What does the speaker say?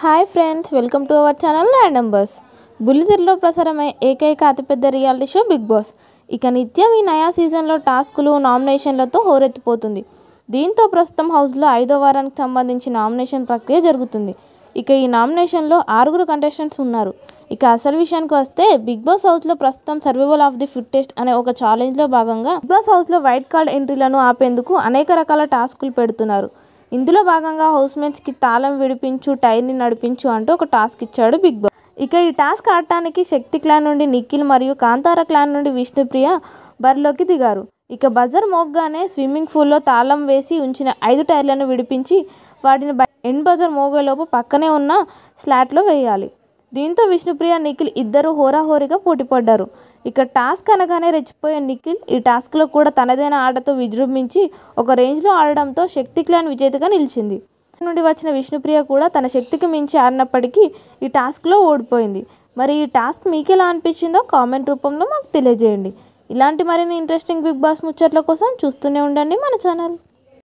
hi friends welcome to our channel random numbers బుల్లితెరలో ప్రసారమై ఏకైక అతిపెద్ద రియాలిటీ షో బిగ్ బాస్ ఇక నిత్యం ఈ నయా సీజన్లో టాస్కులు నామినేషన్లతో హోరెత్తిపోతుంది దీంతో ప్రస్తుతం హౌస్లో ఐదో వారానికి సంబంధించి నామినేషన్ ప్రక్రియ జరుగుతుంది ఇక ఈ నామినేషన్లో ఆరుగురు కంటెస్టెంట్స్ ఉన్నారు ఇక అసలు విషయానికి వస్తే బిగ్ బాస్ హౌస్లో ప్రస్తుతం సర్వైవల్ ఆఫ్ ది ఫిట్టెస్ట్ అనే ఒక ఛాలెంజ్లో భాగంగా బిగ్ బాస్ హౌస్లో వైట్ కార్డ్ ఎంట్రీలను ఆపేందుకు అనేక రకాల టాస్కులు పెడుతున్నారు ఇందులో భాగంగా హౌస్ కి తాళం విడిపించు టైర్ని నడిపించు అంటూ ఒక టాస్క్ ఇచ్చాడు బిగ్ బాస్ ఇక ఈ టాస్క్ ఆడటానికి శక్తి క్లాన్ నుండి నిఖిల్ మరియు కాంతార క్లాన్ నుండి విష్ణుప్రియ బరిలోకి దిగారు ఇక బజర్ మోగ్గానే స్విమ్మింగ్ పూల్లో తాళం వేసి ఉంచిన ఐదు టైర్లను విడిపించి వాటిని ఎండ్ బజర్ మోగేలోపు పక్కనే ఉన్న స్లాట్లో వేయాలి దీంతో విష్ణుప్రియ నిఖిల్ ఇద్దరు హోరాహోరీగా పోటీపడ్డారు ఇక టాస్క్ అనగానే రెచ్చిపోయే నిఖిల్ ఈ టాస్క్లో కూడా తనదైన ఆటతో విజృంభించి ఒక రేంజ్లో ఆడడంతో శక్తి క్లాన్ విజేతగా నిలిచింది నుండి వచ్చిన విష్ణుప్రియ కూడా తన శక్తికి మించి ఆడినప్పటికీ ఈ టాస్క్లో ఓడిపోయింది మరి ఈ టాస్క్ మీకు ఎలా అనిపించిందో కామెంట్ రూపంలో మాకు తెలియజేయండి ఇలాంటి మరిన్ని ఇంట్రెస్టింగ్ బిగ్ బాస్ ముచ్చట్ల కోసం చూస్తూనే ఉండండి మన ఛానల్